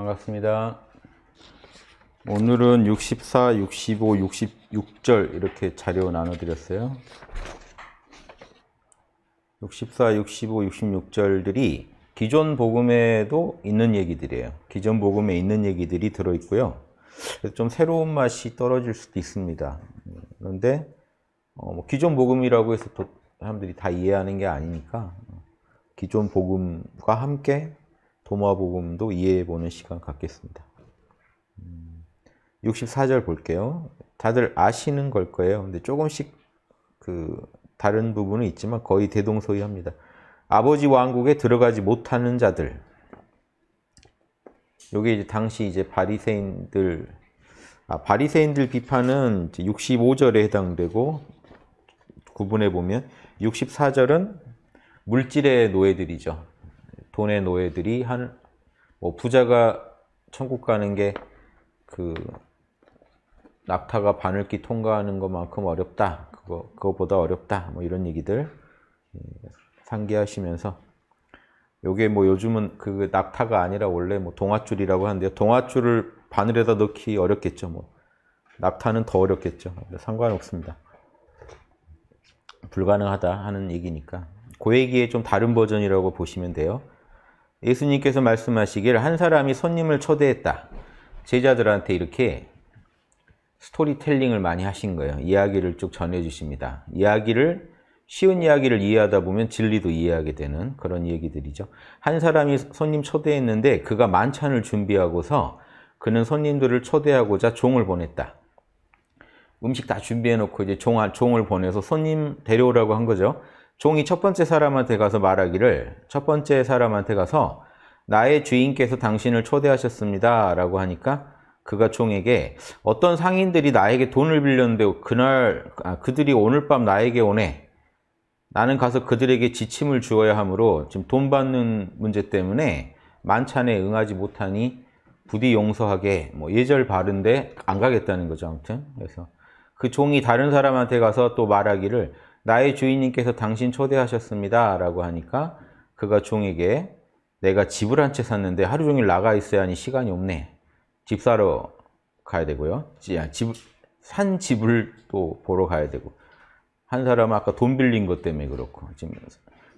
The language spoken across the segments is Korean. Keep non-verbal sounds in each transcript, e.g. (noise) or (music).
반갑습니다. 오늘은 64, 65, 66절 이렇게 자료 나눠드렸어요. 64, 65, 66절들이 기존 복음에도 있는 얘기들이에요. 기존 복음에 있는 얘기들이 들어있고요. 그래서 좀 새로운 맛이 떨어질 수도 있습니다. 그런데 어, 뭐 기존 복음이라고 해서 사람들이 다 이해하는 게 아니니까 기존 복음과 함께 도마복음도 이해해 보는 시간 갖겠습니다. 64절 음, 볼게요. 다들 아시는 걸 거예요. 근데 조금씩 그 다른 부분은 있지만 거의 대동소이합니다. 아버지 왕국에 들어가지 못하는 자들. 요게 이제 당시 이제 바리새인들 아, 바리새인들 비판은 65절에 해당되고 구분해 보면 64절은 물질의 노예들이죠. 돈의 노예들이 한 뭐 부자가 천국 가는 게 그 낙타가 바늘기 통과하는 것만큼 어렵다. 그거 그거보다 어렵다. 뭐 이런 얘기들 예, 상기하시면서 요게 뭐 요즘은 그 낙타가 아니라 원래 뭐 동아줄이라고 하는데요. 동아줄을 바늘에다 넣기 어렵겠죠. 뭐 낙타는 더 어렵겠죠. 상관없습니다. 불가능하다 하는 얘기니까. 그 얘기의 좀 다른 버전이라고 보시면 돼요. 예수님께서 말씀하시길 한 사람이 손님을 초대했다. 제자들한테 이렇게 스토리텔링을 많이 하신 거예요. 이야기를 쭉 전해주십니다. 이야기를 쉬운 이야기를 이해하다 보면 진리도 이해하게 되는 그런 얘기들이죠. 한 사람이 손님 초대했는데 그가 만찬을 준비하고서 그는 손님들을 초대하고자 종을 보냈다. 음식 다 준비해놓고 이제 종, 종을 보내서 손님 데려오라고 한 거죠. 종이 첫 번째 사람한테 가서 말하기를 첫 번째 사람한테 가서 나의 주인께서 당신을 초대하셨습니다 라고 하니까 그가 종에게 어떤 상인들이 나에게 돈을 빌렸는데 그날 아, 그들이 오늘 밤 나에게 오네 나는 가서 그들에게 지침을 주어야 하므로 지금 돈 받는 문제 때문에 만찬에 응하지 못하니 부디 용서하게 뭐 예절 바른데 안 가겠다는 거죠 아무튼 그래서 그 종이 다른 사람한테 가서 또 말하기를 나의 주인님께서 당신 초대하셨습니다. 라고 하니까 그가 종에게 내가 집을 한 채 샀는데 하루 종일 나가 있어야 하니 시간이 없네. 집 사러 가야 되고요. 아, 집, 산 집을 또 보러 가야 되고. 한 사람은 아까 돈 빌린 것 때문에 그렇고. 지금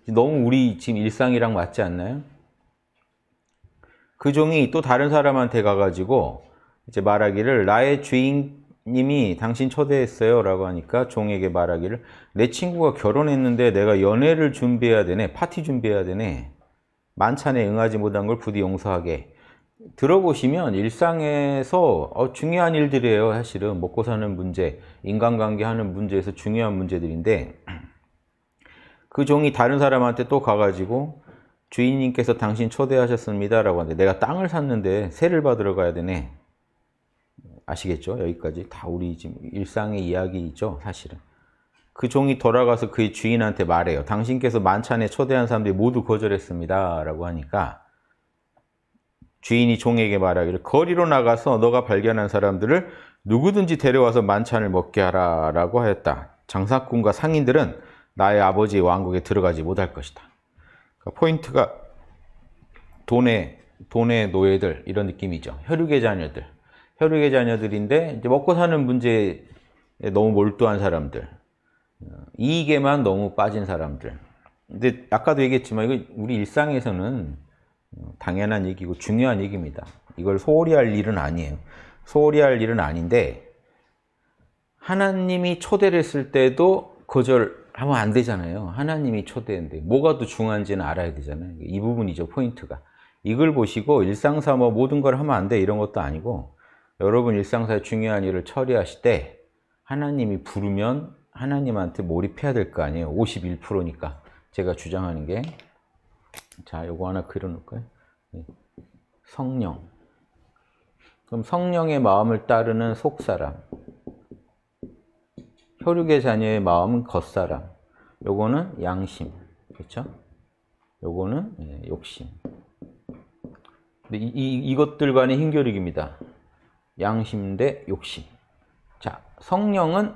너무 우리 지금 일상이랑 맞지 않나요? 그 종이 또 다른 사람한테 가가지고 이제 말하기를 나의 주인 님이 당신 초대했어요 라고 하니까 종에게 말하기를 내 친구가 결혼했는데 내가 연애를 준비해야 되네 파티 준비해야 되네 만찬에 응하지 못한 걸 부디 용서하게 들어보시면 일상에서 어, 중요한 일들이에요 사실은 먹고 사는 문제 인간관계 하는 문제에서 중요한 문제들인데 (clears throat) 그 종이 다른 사람한테 또 가가지고 주인님께서 당신 초대하셨습니다 라고 하는데 내가 땅을 샀는데 세를 받으러 가야 되네 아시겠죠? 여기까지 다 우리 지금 일상의 이야기이죠, 사실은. 그 종이 돌아가서 그의 주인한테 말해요. 당신께서 만찬에 초대한 사람들이 모두 거절했습니다. 라고 하니까 주인이 종에게 말하기를 거리로 나가서 너가 발견한 사람들을 누구든지 데려와서 만찬을 먹게 하라 라고 하였다. 장사꾼과 상인들은 나의 아버지의 왕국에 들어가지 못할 것이다. 그러니까 포인트가 돈의, 돈의 노예들 이런 느낌이죠. 혈육의 자녀들. 혈육의 자녀들인데 이제 먹고 사는 문제에 너무 몰두한 사람들 이익에만 너무 빠진 사람들 근데 아까도 얘기했지만 이거 우리 일상에서는 당연한 얘기고 중요한 얘기입니다 이걸 소홀히 할 일은 아니에요 소홀히 할 일은 아닌데 하나님이 초대를 했을 때도 거절하면 안 되잖아요 하나님이 초대인데 뭐가 더 중요한지는 알아야 되잖아요 이 부분이죠 포인트가 이걸 보시고 일상삼아 모든 걸 하면 안 돼 이런 것도 아니고 여러분 일상사의 중요한 일을 처리하실 때 하나님이 부르면 하나님한테 몰입해야 될 거 아니에요. 51%니까. 제가 주장하는 게. 자, 요거 하나 그려놓을까요? 네. 성령. 그럼 성령의 마음을 따르는 속사람. 혈육의 자녀의 마음은 겉사람. 요거는 양심. 그렇죠? 요거는 예, 욕심. 근데 이, 이, 이것들 간의 힘겨루기입니다. 양심 대 욕심. 자, 성령은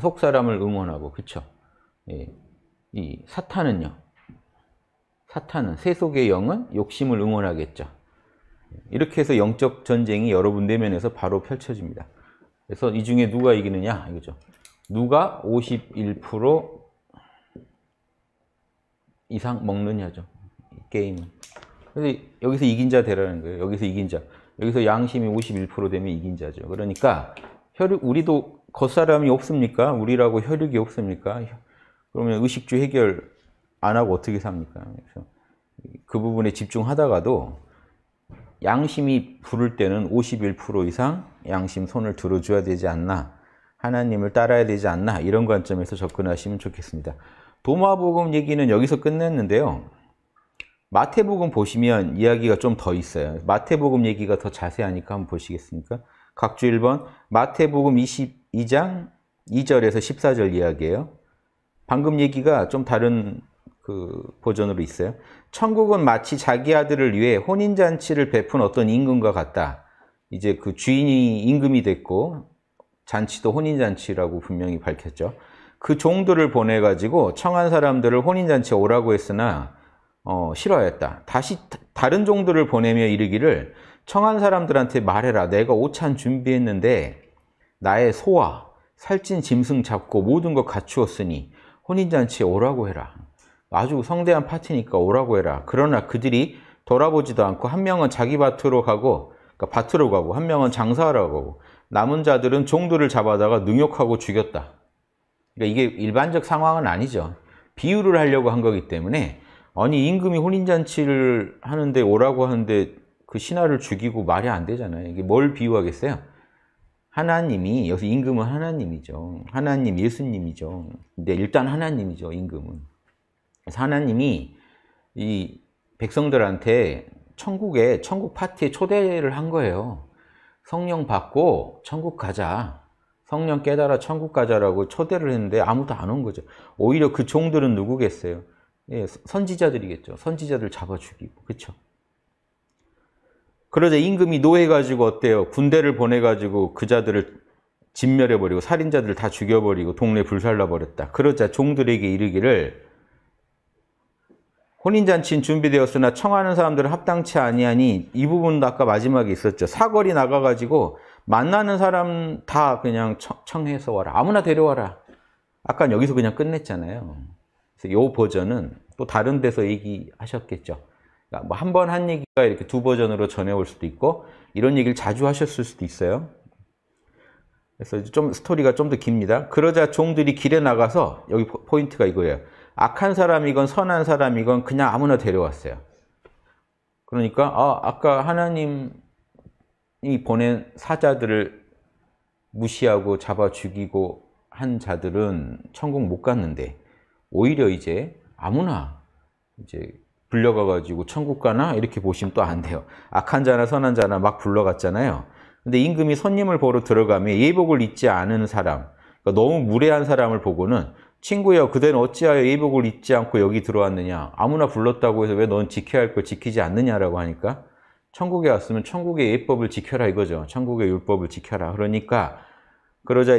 속 사람을 응원하고, 그쵸? 예. 이 사탄은요. 사탄은, 세속의 영은 욕심을 응원하겠죠. 이렇게 해서 영적 전쟁이 여러분 내면에서 바로 펼쳐집니다. 그래서 이 중에 누가 이기느냐? 이거죠. 누가 51% 이상 먹느냐죠. 게임은. 그래서 여기서 이긴 자 되라는 거예요. 여기서 이긴 자. 여기서 양심이 51% 되면 이긴 자죠. 그러니까 혈육 우리도 겉사람이 없습니까? 우리라고 혈육이 없습니까? 그러면 의식주 해결 안 하고 어떻게 삽니까? 그래서 그 부분에 집중하다가도 양심이 부를 때는 51% 이상 양심 손을 들어줘야 되지 않나 하나님을 따라야 되지 않나 이런 관점에서 접근하시면 좋겠습니다. 도마복음 얘기는 여기서 끝냈는데요. 마태복음 보시면 이야기가 좀 더 있어요. 마태복음 얘기가 더 자세하니까 한번 보시겠습니까? 각주 1번 마태복음 22장 2절에서 14절 이야기예요. 방금 얘기가 좀 다른 그 버전으로 있어요. 천국은 마치 자기 아들을 위해 혼인잔치를 베푼 어떤 임금과 같다. 이제 그 주인이 임금이 됐고 잔치도 혼인잔치라고 분명히 밝혔죠. 그 종들을 보내가지고 청한 사람들을 혼인잔치에 오라고 했으나 어, 싫어했다. 다시 다른 종들을 보내며 이르기를 청한 사람들한테 말해라. 내가 오찬 준비했는데 나의 소와 살찐 짐승 잡고 모든 것 갖추었으니 혼인잔치에 오라고 해라. 아주 성대한 파티니까 오라고 해라. 그러나 그들이 돌아보지도 않고 한 명은 자기 밭으로 가고 그러니까 밭으로 가고 한 명은 장사하러 가고 남은 자들은 종들을 잡아다가 능욕하고 죽였다. 그러니까 이게 일반적 상황은 아니죠. 비유를 하려고 한 거기 때문에 아니 임금이 혼인잔치를 하는데 오라고 하는데 그 신하를 죽이고 말이 안 되잖아요. 이게 뭘 비유하겠어요? 하나님이 여기서 임금은 하나님이죠. 하나님 예수님이죠. 근데 일단 하나님이죠. 임금은. 그래서 하나님이 이 백성들한테 천국에 천국 파티에 초대를 한 거예요. 성령 받고 천국 가자. 성령 깨달아 천국 가자라고 초대를 했는데 아무도 안 온 거죠. 오히려 그 종들은 누구겠어요? 예, 선지자들이겠죠. 선지자들 잡아 죽이고. 그렇죠? 그러자 임금이 노해가지고 어때요? 군대를 보내가지고 그 자들을 진멸해버리고 살인자들을 다 죽여버리고 동네 불살라버렸다. 그러자 종들에게 이르기를 혼인잔치는 준비되었으나 청하는 사람들은 합당치 아니하니 이 부분도 아까 마지막에 있었죠. 사거리 나가가지고 만나는 사람 다 그냥 청, 청해서 와라. 아무나 데려와라. 아까 여기서 그냥 끝냈잖아요. 이 버전은 또 다른 데서 얘기하셨겠죠. 그러니까 뭐한 번 한 얘기가 이렇게 두 버전으로 전해올 수도 있고 이런 얘기를 자주 하셨을 수도 있어요. 그래서 좀 스토리가 좀 더 깁니다. 그러자 종들이 길에 나가서 여기 포인트가 이거예요. 악한 사람이건 선한 사람이건 그냥 아무나 데려왔어요. 그러니까 아, 아까 하나님이 보낸 사자들을 무시하고 잡아 죽이고 한 자들은 천국 못 갔는데 오히려 이제 아무나 이제 불려가 가지고 천국 가나 이렇게 보시면 또 안 돼요. 악한 자나 선한 자나 막 불러갔잖아요. 근데 임금이 손님을 보러 들어가면 예복을 입지 않은 사람, 그러니까 너무 무례한 사람을 보고는 친구여 그대는 어찌하여 예복을 입지 않고 여기 들어왔느냐 아무나 불렀다고 해서 왜 넌 지켜야 할 걸 지키지 않느냐라고 하니까 천국에 왔으면 천국의 예법을 지켜라 이거죠 천국의 율법을 지켜라 그러니까 그러자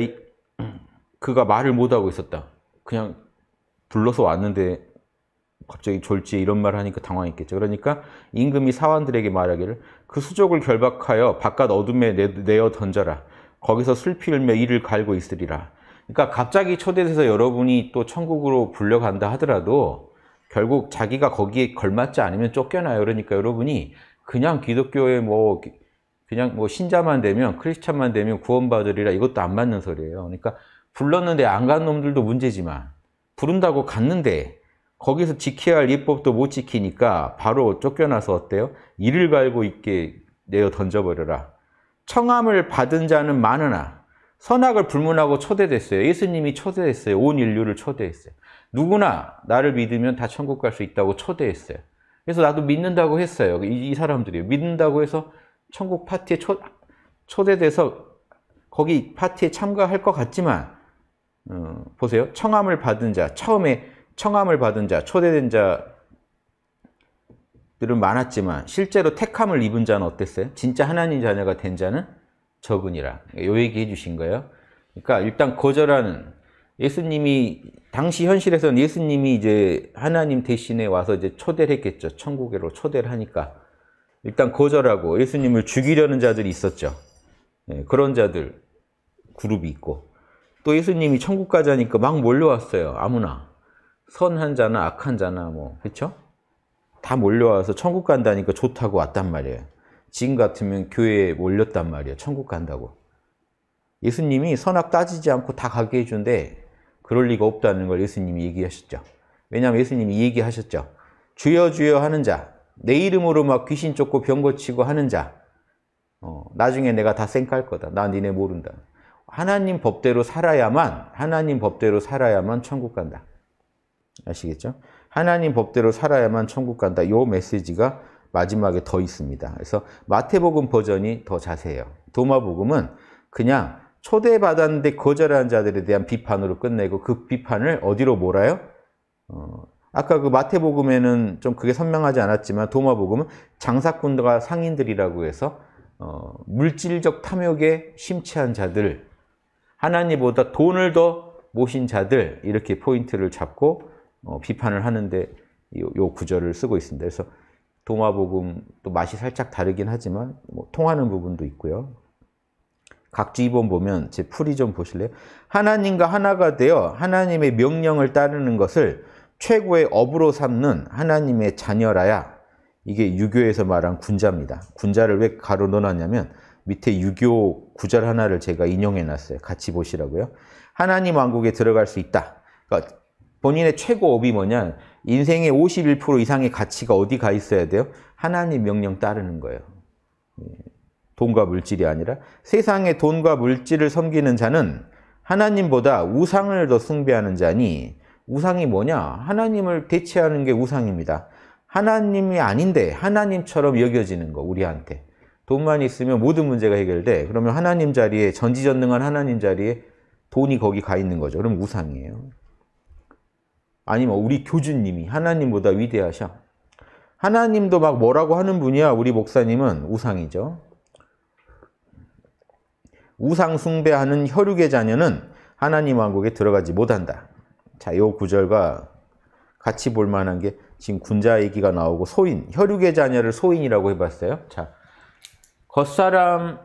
(clears throat) 그가 말을 못하고 있었다 그냥 불러서 왔는데 갑자기 졸지 에 이런 말을 하니까 당황했겠죠. 그러니까 임금이 사원들에게 말하기를 그 수족을 결박하여 바깥 어둠에 내어 던져라. 거기서 슬피를며 이를 갈고 있으리라. 그러니까 갑자기 초대돼서 여러분이 또 천국으로 불려간다 하더라도 결국 자기가 거기에 걸맞지 않으면 쫓겨나요. 그러니까 여러분이 그냥 기독교에 뭐 그냥 뭐 신자만 되면 크리스찬만 되면 구원받으리라 이것도 안 맞는 소리예요. 그러니까 불렀는데 안 간 놈들도 문제지만 부른다고 갔는데 거기서 지켜야 할 예법도 못 지키니까 바로 쫓겨나서 어때요? 이를 갈고 있게 내어 던져버려라. 청함을 받은 자는 많으나 선악을 불문하고 초대됐어요. 예수님이 초대했어요. 온 인류를 초대했어요. 누구나 나를 믿으면 다 천국 갈 수 있다고 초대했어요. 그래서 나도 믿는다고 했어요. 이, 이 사람들이 믿는다고 해서 천국 파티에 초, 초대돼서 거기 파티에 참가할 것 같지만 어, 보세요. 청함을 받은 자, 처음에 청함을 받은 자, 초대된 자들은 많았지만 실제로 택함을 입은 자는 어땠어요? 진짜 하나님 자녀가 된 자는 적으니라. 요 얘기 해주신 거예요. 그러니까 일단 거절하는 예수님이 당시 현실에서는 예수님이 이제 하나님 대신에 와서 이제 초대를 했겠죠. 천국으로 초대를 하니까 일단 거절하고 예수님을 죽이려는 자들이 있었죠. 예, 그런 자들 그룹이 있고 또 예수님이 천국 가자니까 막 몰려왔어요. 아무나. 선한 자나 악한 자나 뭐그렇다 몰려와서 천국 간다니까 좋다고 왔단 말이에요. 지금 같으면 교회에 몰렸단 말이에요. 천국 간다고. 예수님이 선악 따지지 않고 다 가게 해준데 그럴 리가 없다는 걸 예수님이 얘기하셨죠. 왜냐하면 예수님이 얘기하셨죠. 주여 주여 하는 자, 내 이름으로 막 귀신 쫓고 병 고치고 하는 자, 어, 나중에 내가 다쌩깔 거다. 나 니네 모른다. 하나님 법대로 살아야만 하나님 법대로 살아야만 천국 간다. 아시겠죠? 하나님 법대로 살아야만 천국 간다. 요 메시지가 마지막에 더 있습니다. 그래서 마태복음 버전이 더 자세해요. 도마복음은 그냥 초대받았는데 거절한 자들에 대한 비판으로 끝내고 그 비판을 어디로 몰아요? 어, 아까 그 마태복음에는 좀 그게 선명하지 않았지만 도마복음은 장사꾼과 상인들이라고 해서 어, 물질적 탐욕에 심취한 자들 하나님보다 돈을 더 모신 자들 이렇게 포인트를 잡고 어, 비판을 하는데 요, 요, 구절을 쓰고 있습니다. 그래서 도마복음 또 맛이 살짝 다르긴 하지만 뭐 통하는 부분도 있고요. 각주 2번 보면 제 풀이 좀 보실래요? 하나님과 하나가 되어 하나님의 명령을 따르는 것을 최고의 업으로 삼는 하나님의 자녀라야 이게 유교에서 말한 군자입니다. 군자를 왜 가로 놓았냐면 밑에 유교 구절 하나를 제가 인용해 놨어요. 같이 보시라고요. 하나님 왕국에 들어갈 수 있다. 그러니까 본인의 최고 업이 뭐냐? 인생의 51% 이상의 가치가 어디 가 있어야 돼요? 하나님 명령 따르는 거예요. 예. 돈과 물질이 아니라 세상의 돈과 물질을 섬기는 자는 하나님보다 우상을 더 숭배하는 자니 우상이 뭐냐? 하나님을 대체하는 게 우상입니다. 하나님이 아닌데 하나님처럼 여겨지는 거 우리한테. 돈만 있으면 모든 문제가 해결돼. 그러면 하나님 자리에 전지전능한 하나님 자리에 돈이 거기 가 있는 거죠. 그럼 우상이에요. 아니면 우리 교주님이 하나님보다 위대하셔. 하나님도 막 뭐라고 하는 분이야. 우리 목사님은 우상이죠. 우상 숭배하는 혈육의 자녀는 하나님 왕국에 들어가지 못한다. 자, 요 구절과 같이 볼 만한 게 지금 군자 얘기가 나오고 소인, 혈육의 자녀를 소인이라고 해봤어요. 자, 겉사람,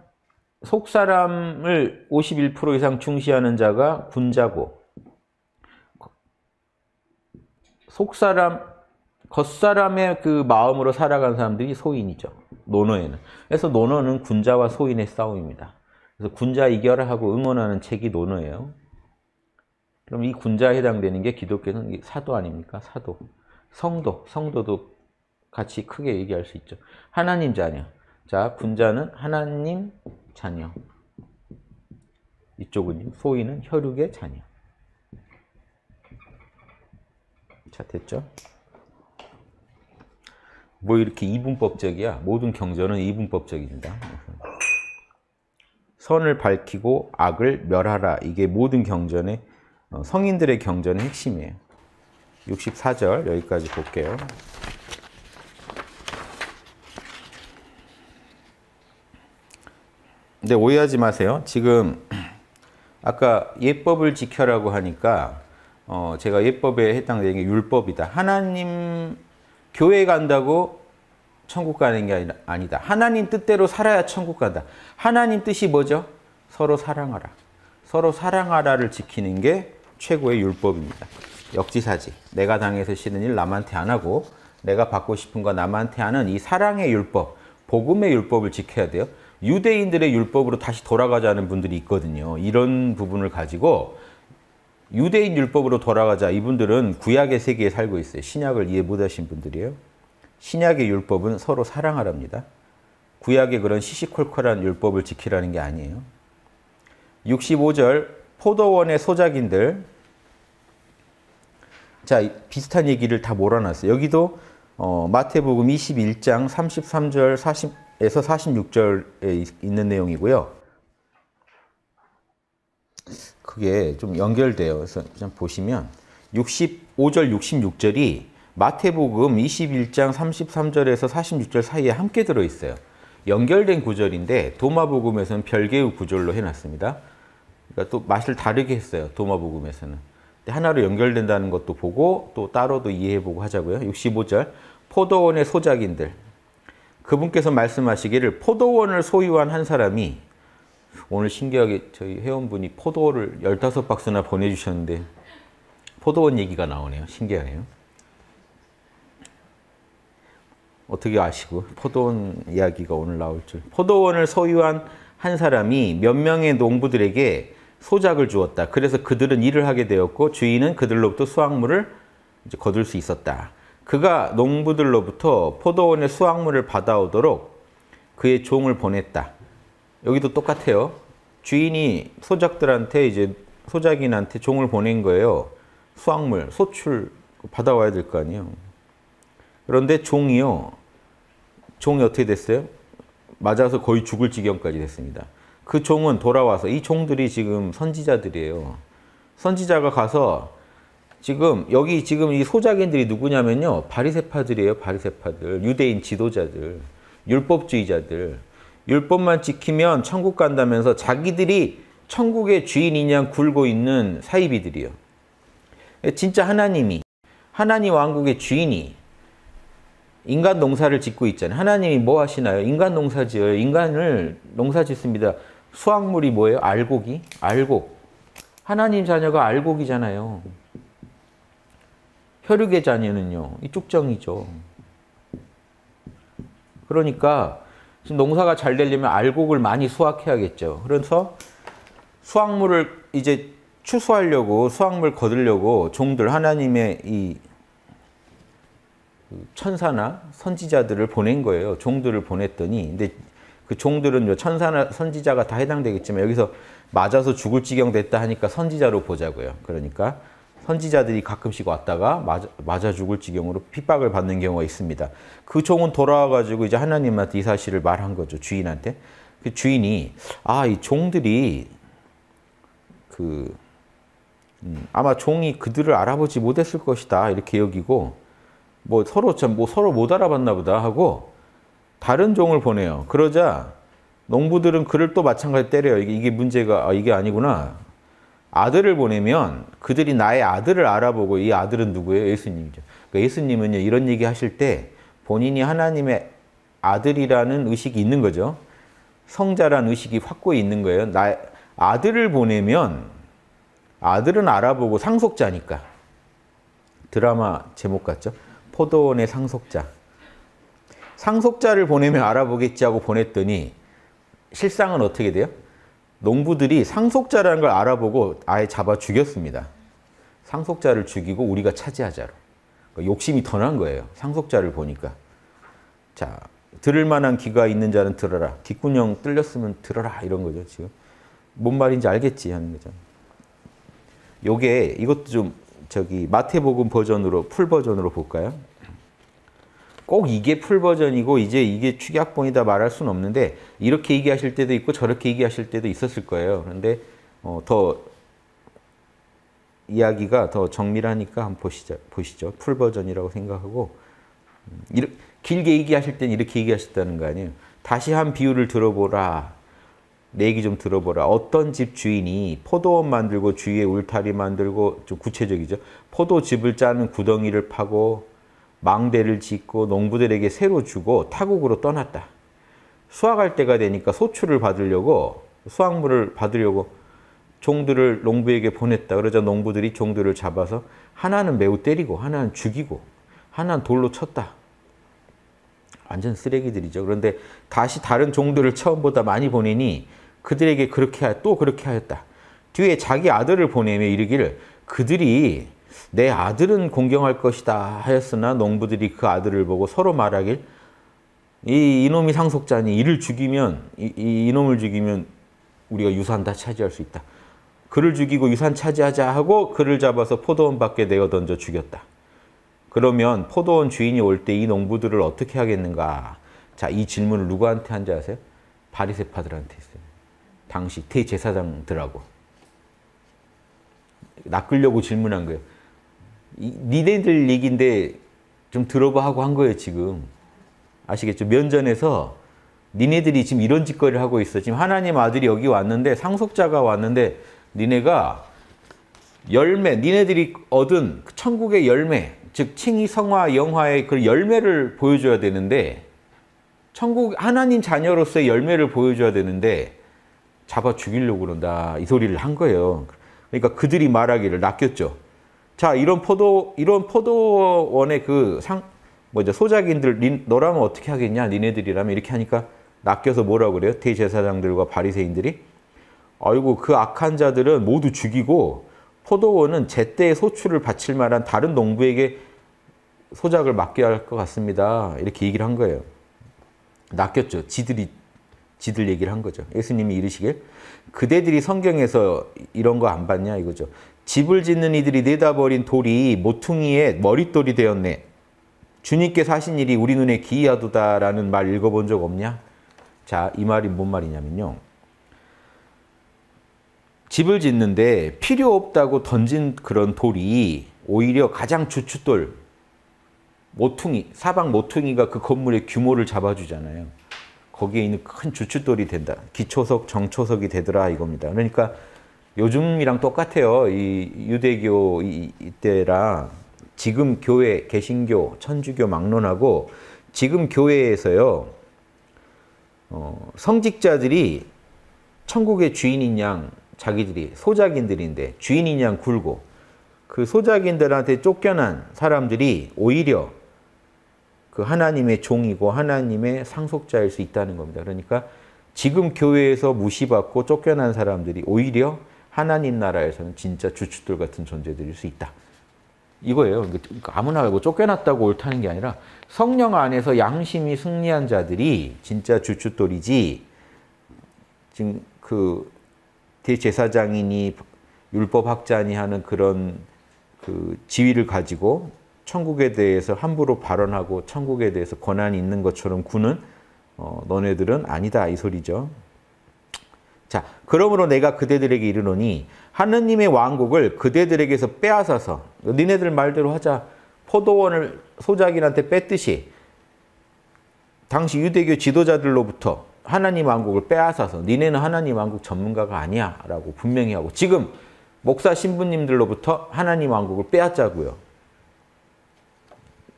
속사람을 51% 이상 중시하는 자가 군자고 속사람, 겉사람의 그 마음으로 살아간 사람들이 소인이죠. 노노에는. 그래서 노노는 군자와 소인의 싸움입니다. 그래서 군자 이겨 하고 응원하는 책이 노노예요. 그럼 이 군자에 해당되는 게 기독교는 사도 아닙니까? 사도. 성도, 성도도 같이 크게 얘기할 수 있죠. 하나님 자녀. 자, 분자는 하나님 자녀. 이쪽은요. 소위는 혈육의 자녀. 자, 됐죠? 뭐 이렇게 이분법적이야. 모든 경전은 이분법적입니다. 선을 밝히고 악을 멸하라. 이게 모든 경전의 어, 성인들의 경전의 핵심이에요. 64절 여기까지 볼게요. 근데 네, 오해하지 마세요. 지금 아까 예법을 지켜라고 하니까 어 제가 예법에 해당되는 게 율법이다. 하나님 교회 간다고 천국 가는 게아니다 하나님 뜻대로 살아야 천국 간다. 하나님 뜻이 뭐죠? 서로 사랑하라. 서로 사랑하라를 지키는 게 최고의 율법입니다. 역지사지. 내가 당해서 싫은 일 남한테 안 하고 내가 받고 싶은 거 남한테 하는 이 사랑의 율법, 복음의 율법을 지켜야 돼요. 유대인들의 율법으로 다시 돌아가자는 분들이 있거든요. 이런 부분을 가지고 유대인 율법으로 돌아가자. 이분들은 구약의 세계에 살고 있어요. 신약을 이해 못하신 분들이에요. 신약의 율법은 서로 사랑하랍니다. 구약의 그런 시시콜콜한 율법을 지키라는 게 아니에요. 65절 포도원의 소작인들 자 비슷한 얘기를 다 몰아놨어요. 여기도 어, 마태복음 21장 33절 40 46절에 있는 내용이고요. 그게 좀 연결돼요. 그래서 좀 보시면 65절, 66절이 마태복음 21장 33절에서 46절 사이에 함께 들어있어요. 연결된 구절인데 도마복음에서는 별개의 구절로 해놨습니다. 그러니까 또 맛을 다르게 했어요. 도마복음에서는. 하나로 연결된다는 것도 보고 또 따로도 이해해보고 하자고요. 65절 포도원의 소작인들 그분께서 말씀하시기를 포도원을 소유한 한 사람이 오늘 신기하게 저희 회원분이 포도를 15박스나 보내주셨는데 포도원 얘기가 나오네요. 신기하네요. 어떻게 아시고 포도원 이야기가 오늘 나올 줄. 포도원을 소유한 한 사람이 몇 명의 농부들에게 소작을 주었다. 그래서 그들은 일을 하게 되었고 주인은 그들로부터 수확물을 거둘 수 있었다. 그가 농부들로부터 포도원의 수확물을 받아오도록 그의 종을 보냈다. 여기도 똑같아요. 주인이 소작들한테 이제 소작인한테 종을 보낸 거예요. 수확물, 소출 받아와야 될 거 아니에요. 그런데 종이요. 종이 어떻게 됐어요? 맞아서 거의 죽을 지경까지 됐습니다. 그 종은 돌아와서 이 종들이 지금 선지자들이에요. 선지자가 가서 지금 여기 지금 이 소작인들이 누구냐면요. 바리세파들이에요. 바리세파들. 유대인 지도자들. 율법주의자들. 율법만 지키면 천국 간다면서 자기들이 천국의 주인이냐 굴고 있는 사이비들이요. 진짜 하나님이 하나님 왕국의 주인이 인간 농사를 짓고 있잖아요. 하나님이 뭐 하시나요? 인간 농사 지어요. 인간을 농사 짓습니다. 수확물이 뭐예요? 알곡이? 알곡. 하나님 자녀가 알곡이잖아요. 혈육의 자녀는요. 이쪽정이죠 그러니까 지금 농사가 잘 되려면 알곡을 많이 수확해야겠죠. 그래서 수확물을 이제 추수하려고 수확물 거두려고 종들 하나님의 이 천사나 선지자들을 보낸 거예요. 종들을 보냈더니 근데 그 종들은 천사나 선지자가 다 해당되겠지만 여기서 맞아서 죽을 지경 됐다 하니까 선지자로 보자고요. 그러니까 선지자들이 가끔씩 왔다가 맞아, 맞아, 죽을 지경으로 핍박을 받는 경우가 있습니다. 그 종은 돌아와가지고 이제 하나님한테 이 사실을 말한 거죠. 주인한테. 그 주인이, 아, 이 종들이 그, 음, 아마 종이 그들을 알아보지 못했을 것이다. 이렇게 여기고, 뭐 서로 참, 뭐 서로 못 알아봤나 보다 하고, 다른 종을 보내요. 그러자 농부들은 그를 또 마찬가지 때려요. 이게, 이게 문제가, 아, 이게 아니구나. 아들을 보내면 그들이 나의 아들을 알아보고 이 아들은 누구예요? 예수님이죠. 그러니까 예수님은요, 이런 얘기 하실 때 본인이 하나님의 아들이라는 의식이 있는 거죠. 성자란 의식이 확고히 있는 거예요. 나 아들을 보내면 아들은 알아보고 상속자니까. 드라마 제목 같죠? 포도원의 상속자. 상속자를 보내면 알아보겠지 하고 보냈더니 실상은 어떻게 돼요? 농부들이 상속자라는 걸 알아보고 아예 잡아 죽였습니다. 상속자를 죽이고 우리가 차지하자로. 그러니까 욕심이 더 난 거예요. 상속자를 보니까. 자, 들을 만한 귀가 있는 자는 들어라. 귓구녕 뚫렸으면 들어라. 이런 거죠, 지금. 뭔 말인지 알겠지 하는 거죠. 요게 이것도 좀 저기 마태복음 버전으로 풀 버전으로 볼까요? 꼭 이게 풀 버전이고 이제 이게 축약본이다 말할 수는 없는데 이렇게 얘기하실 때도 있고 저렇게 얘기하실 때도 있었을 거예요. 그런데 어, 더 이야기가 더 정밀하니까 한번 보시죠. 보시죠. 풀 버전이라고 생각하고 음, 이렇게, 길게 얘기하실 땐 이렇게 얘기하셨다는 거 아니에요. 다시 한 비유를 들어보라. 내 얘기 좀 들어보라. 어떤 집 주인이 포도원 만들고 주위에 울타리 만들고 좀 구체적이죠. 포도즙을 짜는 구덩이를 파고 망대를 짓고 농부들에게 새로 주고 타국으로 떠났다. 수확할 때가 되니까 소출을 받으려고 수확물을 받으려고 종들을 농부에게 보냈다. 그러자 농부들이 종들을 잡아서 하나는 매우 때리고 하나는 죽이고 하나는 돌로 쳤다. 완전 쓰레기들이죠. 그런데 다시 다른 종들을 처음보다 많이 보내니 그들에게 그렇게 또 그렇게 하였다. 뒤에 자기 아들을 보내며 이르기를 그들이 내 아들은 공경할 것이다 하였으나 농부들이 그 아들을 보고 서로 말하길 이 이놈이 상속자니 이를 죽이면 이, 이 이놈을 죽이면 우리가 유산 다 차지할 수 있다. 그를 죽이고 유산 차지하자 하고 그를 잡아서 포도원 밖에 내어 던져 죽였다. 그러면 포도원 주인이 올 때 이 농부들을 어떻게 하겠는가? 자, 이 질문을 누구한테 한지 아세요? 바리세파들한테 했어요. 당시 대제사장들하고. 낚으려고 질문한 거예요. 이, 니네들 얘기인데 좀 들어봐 하고 한 거예요 지금 아시겠죠? 면전에서 니네들이 지금 이런 짓거리를 하고 있어 지금 하나님 아들이 여기 왔는데 상속자가 왔는데 니네가 열매 니네들이 얻은 그 천국의 열매 즉 칭의 성화 영화의 그 열매를 보여줘야 되는데 천국 하나님 자녀로서의 열매를 보여줘야 되는데 잡아 죽이려고 그런다 이 소리를 한 거예요 그러니까 그들이 말하기를 낚였죠 자, 이런 포도, 이런 포도원의 그 상, 뭐죠, 소작인들, 너라면 어떻게 하겠냐, 니네들이라면 이렇게 하니까 낚여서 뭐라고 그래요? 대제사장들과 바리새인들이 아이고 그 악한 자들은 모두 죽이고 포도원은 제때의 소출을 바칠 만한 다른 농부에게 소작을 맡게 할것 같습니다. 이렇게 얘기를 한 거예요. 낚였죠. 지들이 지들 얘기를 한 거죠. 예수님이 이르시길 그대들이 성경에서 이런 거 안 봤냐 이거죠. 집을 짓는 이들이 내다버린 돌이 모퉁이에 머릿돌이 되었네. 주님께서 하신 일이 우리 눈에 기이하도다라는 말 읽어본 적 없냐? 자, 이 말이 뭔 말이냐면요. 집을 짓는데 필요 없다고 던진 그런 돌이 오히려 가장 주춧돌, 모퉁이, 사방 모퉁이가 그 건물의 규모를 잡아주잖아요. 거기에 있는 큰 주춧돌이 된다. 기초석, 정초석이 되더라 이겁니다. 그러니까 요즘이랑 똑같아요. 이 유대교 이때랑 지금 교회, 개신교, 천주교 막론하고 지금 교회에서요. 어, 성직자들이 천국의 주인인 양 자기들이 소작인들인데 주인인 양 굴고 그 소작인들한테 쫓겨난 사람들이 오히려 그 하나님의 종이고 하나님의 상속자일 수 있다는 겁니다. 그러니까 지금 교회에서 무시받고 쫓겨난 사람들이 오히려 하나님 나라에서는 진짜 주춧돌 같은 존재들일 수 있다. 이거예요. 그러니까, 그러니까 아무나 말고 쫓겨났다고 옳다는 게 아니라 성령 안에서 양심이 승리한 자들이 진짜 주춧돌이지 지금 그 대제사장이니 율법학자니 하는 그런 그 지위를 가지고 천국에 대해서 함부로 발언하고 천국에 대해서 권한이 있는 것처럼 구는 어, 너네들은 아니다 이 소리죠. 자, 그러므로 내가 그대들에게 이르노니 하느님의 왕국을 그대들에게서 빼앗아서 니네들 말대로 하자 포도원을 소작인한테 뺐듯이 당시 유대교 지도자들로부터 하나님 왕국을 빼앗아서 니네는 하나님 왕국 전문가가 아니야 라고 분명히 하고 지금 목사 신부님들로부터 하나님 왕국을 빼앗자고요.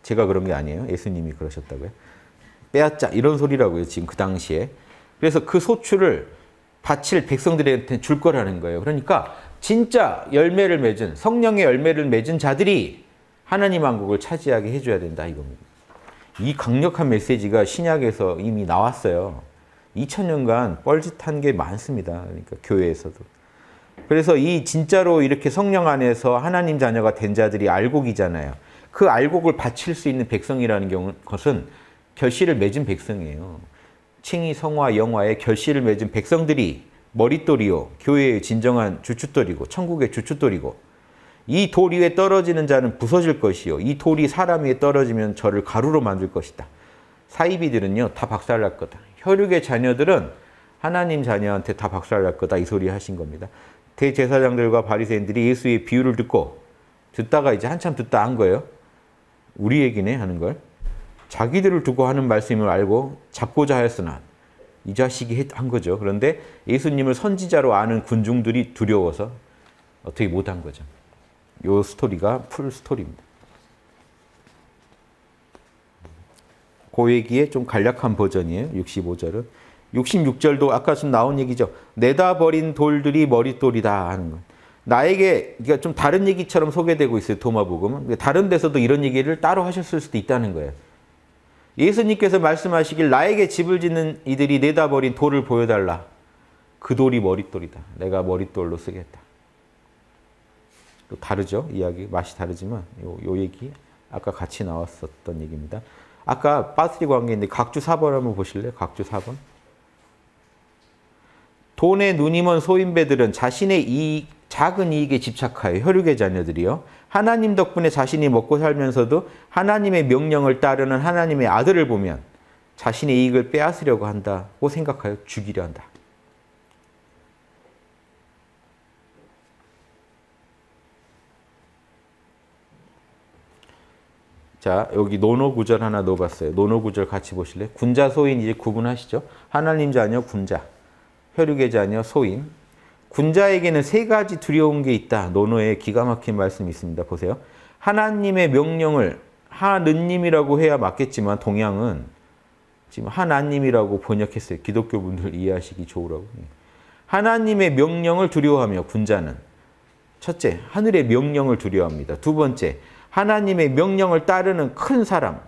제가 그런 게 아니에요. 예수님이 그러셨다고요. 빼앗자 이런 소리라고요. 지금 그 당시에. 그래서 그 소출을 바칠 백성들한테 줄 거라는 거예요. 그러니까 진짜 열매를 맺은 성령의 열매를 맺은 자들이 하나님 왕국을 차지하게 해줘야 된다 이겁니다. 이 강력한 메시지가 신약에서 이미 나왔어요. 2000년간 뻘짓한 게 많습니다. 그러니까 교회에서도. 그래서 이 진짜로 이렇게 성령 안에서 하나님 자녀가 된 자들이 알곡이잖아요. 그 알곡을 바칠 수 있는 백성이라는 경우, 것은 결실을 맺은 백성이에요. 칭의 성화 영화에 결실을 맺은 백성들이 머릿돌이요 교회의 진정한 주춧돌이고 천국의 주춧돌이고 이 돌 위에 떨어지는 자는 부서질 것이요 이 돌이 사람 위에 떨어지면 저를 가루로 만들 것이다. 사이비들은요 다 박살날 거다. 혈육의 자녀들은 하나님 자녀한테 다 박살날 거다 이 소리 하신 겁니다. 대제사장들과 바리새인들이 예수의 비유를 듣고 듣다가 이제 한참 듣다 한 거예요. 우리 에게네 하는 걸 자기들을 두고 하는 말씀을 알고 잡고자 하였으나 이 자식이 한 거죠. 그런데 예수님을 선지자로 아는 군중들이 두려워서 어떻게 못 한 거죠. 요 스토리가 풀 스토리입니다. 그 얘기의 좀 간략한 버전이에요. 65절은. 66절도 아까 좀 나온 얘기죠. 내다 버린 돌들이 머릿돌이다 하는 거. 나에게 그러니까 좀 다른 얘기처럼 소개되고 있어요. 도마복음은. 다른 데서도 이런 얘기를 따로 하셨을 수도 있다는 거예요. 예수님께서 말씀하시길 나에게 집을 짓는 이들이 내다버린 돌을 보여달라. 그 돌이 머릿돌이다. 내가 머릿돌로 쓰겠다. 또 다르죠? 이야기 맛이 다르지만 요, 요 얘기 아까 같이 나왔었던 얘기입니다. 아까 빠뜨리고 한게 있는데 각주 4번 한번 보실래요? 각주 4번. 돈에 눈이 먼 소인배들은 자신의 이익 작은 이익에 집착하여 혈육의 자녀들이요. 하나님 덕분에 자신이 먹고 살면서도 하나님의 명령을 따르는 하나님의 아들을 보면 자신의 이익을 빼앗으려고 한다고 생각하여 죽이려 한다. 자, 여기 노노 구절 하나 넣어봤어요. 노노 구절 같이 보실래? 군자, 소인 이제 구분하시죠? 하나님 자녀, 군자. 혈육의 자녀, 소인. 군자에게는 세 가지 두려운 게 있다. 논어에 기가 막힌 말씀이 있습니다. 보세요. 하나님의 명령을 하느님이라고 해야 맞겠지만 동양은 지금 하나님이라고 번역했어요. 기독교 분들 이해하시기 좋으라고. 예. 하나님의 명령을 두려워하며 군자는 첫째, 하늘의 명령을 두려워합니다. 두 번째, 하나님의 명령을 따르는 큰 사람,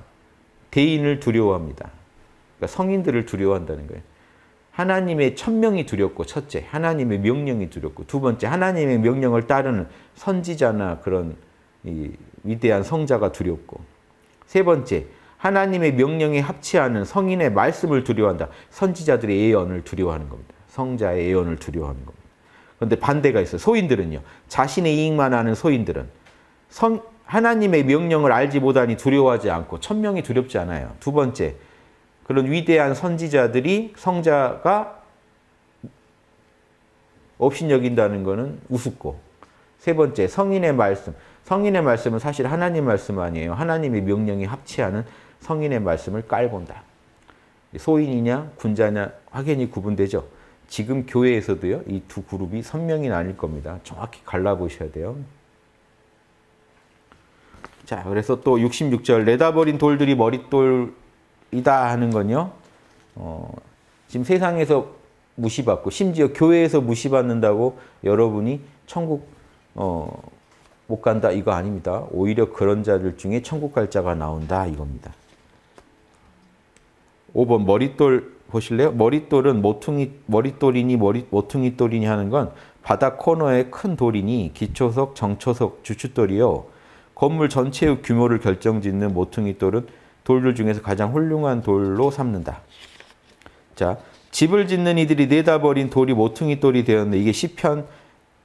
대인을 두려워합니다. 그러니까 성인들을 두려워한다는 거예요. 하나님의 천명이 두렵고 첫째, 하나님의 명령이 두렵고 두 번째, 하나님의 명령을 따르는 선지자나 그런 위대한 성자가 두렵고 세 번째, 하나님의 명령에 합치하는 성인의 말씀을 두려워한다. 선지자들의 예언을 두려워하는 겁니다. 성자의 예언을 두려워하는 겁니다. 그런데 반대가 있어요. 소인들은요. 자신의 이익만 하는 소인들은 성, 하나님의 명령을 알지 못하니 두려워하지 않고 천명이 두렵지 않아요. 두 번째, 그런 위대한 선지자들이 성자가 없신여긴다는 것은 우습고 세 번째 성인의 말씀 성인의 말씀은 사실 하나님 말씀 아니에요. 하나님의 명령이 합치하는 성인의 말씀을 깔본다. 소인이냐 군자냐 확연히 구분되죠. 지금 교회에서도요. 이 두 그룹이 선명히 나뉠 겁니다. 정확히 갈라보셔야 돼요. 자, 그래서 또 66절 내다버린 돌들이 머릿돌 이다 하는 건요. 어, 지금 세상에서 무시받고 심지어 교회에서 무시받는다고 여러분이 천국 어, 못 간다 이거 아닙니다. 오히려 그런 자들 중에 천국 갈 자가 나온다 이겁니다. 5번 머릿돌 보실래요? 머릿돌은 모퉁이 머릿돌이니 머리 모퉁이 돌이니 하는 건 바닥 코너의 큰 돌이니 기초석, 정초석, 주춧돌이요. 건물 전체의 규모를 결정짓는 모퉁이 돌은 돌들 중에서 가장 훌륭한 돌로 삼는다. 자, 집을 짓는 이들이 내다버린 돌이 모퉁이 돌이 되었네. 이게 시편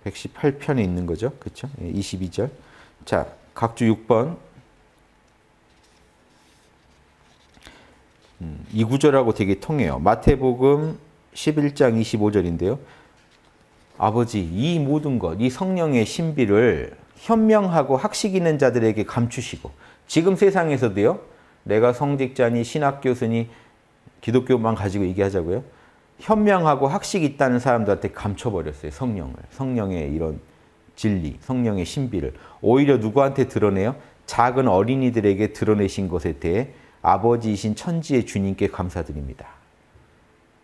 118편에 있는 거죠. 그렇죠? 22절. 예, 자, 각주 6번. 음, 이 구절하고 되게 통해요. 마태복음 11장 25절인데요. 아버지, 이 모든 것, 이 성령의 신비를 현명하고 학식 있는 자들에게 감추시고 지금 세상에서도요. 내가 성직자니 신학교수니 기독교만 가지고 얘기하자고요. 현명하고 학식 있다는 사람들한테 감춰버렸어요. 성령을. 성령의 이런 진리, 성령의 신비를. 오히려 누구한테 드러내요? 작은 어린이들에게 드러내신 것에 대해 아버지이신 천지의 주님께 감사드립니다.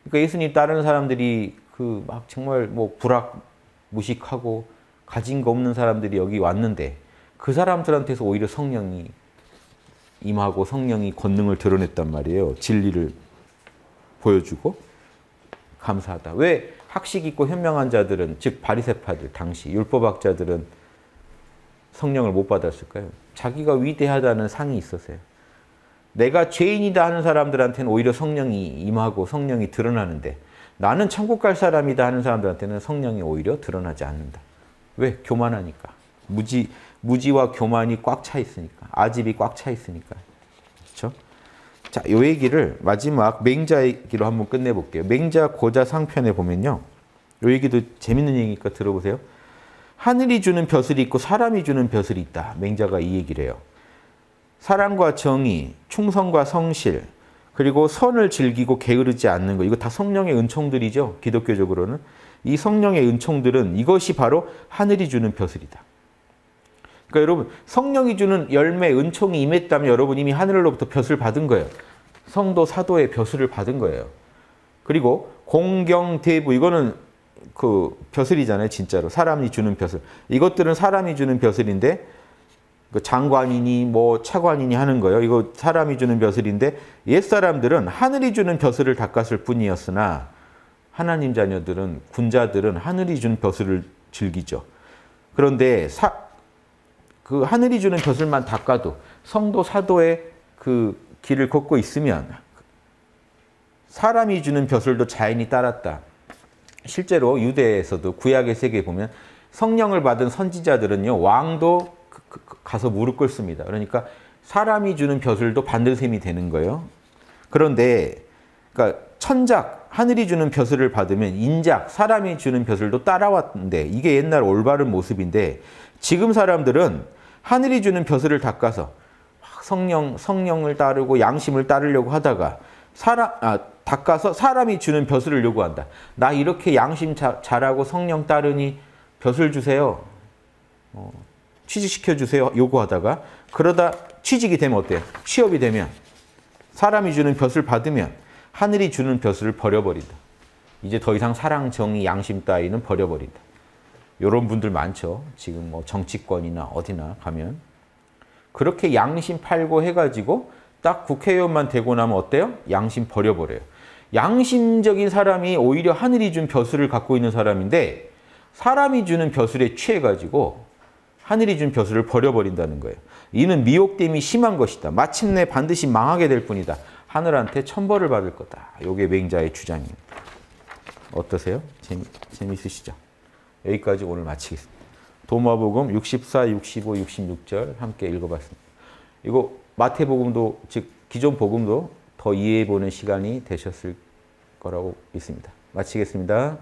그러니까 예수님 따르 사람들이 그 막 정말 뭐 불악 무식하고 가진 거 없는 사람들이 여기 왔는데 그 사람들한테서 오히려 성령이 임하고 성령이 권능을 드러냈단 말이에요. 진리를 보여주고 감사하다. 왜 학식 있고 현명한 자들은 즉 바리새파들 당시 율법학자들은 성령을 못 받았을까요? 자기가 위대하다는 상이 있었어요. 내가 죄인이다 하는 사람들한테는 오히려 성령이 임하고 성령이 드러나는데 나는 천국 갈 사람이다 하는 사람들한테는 성령이 오히려 드러나지 않는다. 왜? 교만하니까. 무지 무지와 교만이 꽉 차 있으니까. 아집이 꽉 차 있으니까. 그렇죠? 자, 요 얘기를 마지막 맹자 얘기로 한번 끝내볼게요. 맹자 고자 상편에 보면요. 요 얘기도 재밌는 얘기니까 들어보세요. 하늘이 주는 벼슬이 있고 사람이 주는 벼슬이 있다. 맹자가 이 얘기를 해요. 사랑과 정의, 충성과 성실, 그리고 선을 즐기고 게으르지 않는 것. 이거 다 성령의 은총들이죠. 기독교적으로는. 이 성령의 은총들은 이것이 바로 하늘이 주는 벼슬이다. 그러니까 여러분 성령이 주는 열매 은총이 임했다면 여러분 이미 하늘로부터 벼슬 받은 거예요. 성도 사도의 벼슬을 받은 거예요. 그리고 공경 대부 이거는 그 벼슬이잖아요, 진짜로. 사람이 주는 벼슬. 이것들은 사람이 주는 벼슬인데 그 장관이니 뭐 차관이니 하는 거예요. 이거 사람이 주는 벼슬인데 옛사람들은 하늘이 주는 벼슬을 닦았을 뿐이었으나 하나님 자녀들은 군자들은 하늘이 준 벼슬을 즐기죠. 그런데 사, 그 하늘이 주는 벼슬만 닦아도 성도 사도의 그 길을 걷고 있으면 사람이 주는 벼슬도 자연히 따랐다. 실제로 유대에서도 구약의 세계에 보면 성령을 받은 선지자들은요 왕도 그, 그, 그, 가서 무릎 꿇습니다. 그러니까 사람이 주는 벼슬도 받는 셈이 되는 거예요. 그런데 그러니까 천작 하늘이 주는 벼슬을 받으면 인작 사람이 주는 벼슬도 따라왔는데 이게 옛날 올바른 모습인데 지금 사람들은 하늘이 주는 벼슬을 닦아서 성령 성령을 따르고 양심을 따르려고 하다가 사람 아 닦아서 사람이 주는 벼슬을 요구한다. 나 이렇게 양심 자, 잘하고 성령 따르니 벼슬 주세요. 어, 취직시켜 주세요. 요구하다가 그러다 취직이 되면 어때요? 취업이 되면 사람이 주는 벼슬 받으면 하늘이 주는 벼슬을 버려버린다. 이제 더 이상 사랑, 정의, 양심 따위는 버려버린다. 이런 분들 많죠. 지금 뭐 정치권이나 어디나 가면. 그렇게 양심 팔고 해가지고 딱 국회의원만 되고 나면 어때요? 양심 버려버려요. 양심적인 사람이 오히려 하늘이 준 벼슬을 갖고 있는 사람인데 사람이 주는 벼슬에 취해가지고 하늘이 준 벼슬을 버려버린다는 거예요. 이는 미혹됨이 심한 것이다. 마침내 반드시 망하게 될 뿐이다. 하늘한테 천벌을 받을 거다. 이게 맹자의 주장입니다. 어떠세요? 재미, 재밌으시죠? 여기까지 오늘 마치겠습니다. 도마복음 64, 65, 66절 함께 읽어봤습니다. 이거 마태복음도 즉 기존 복음도 더 이해해보는 시간이 되셨을 거라고 믿습니다. 마치겠습니다.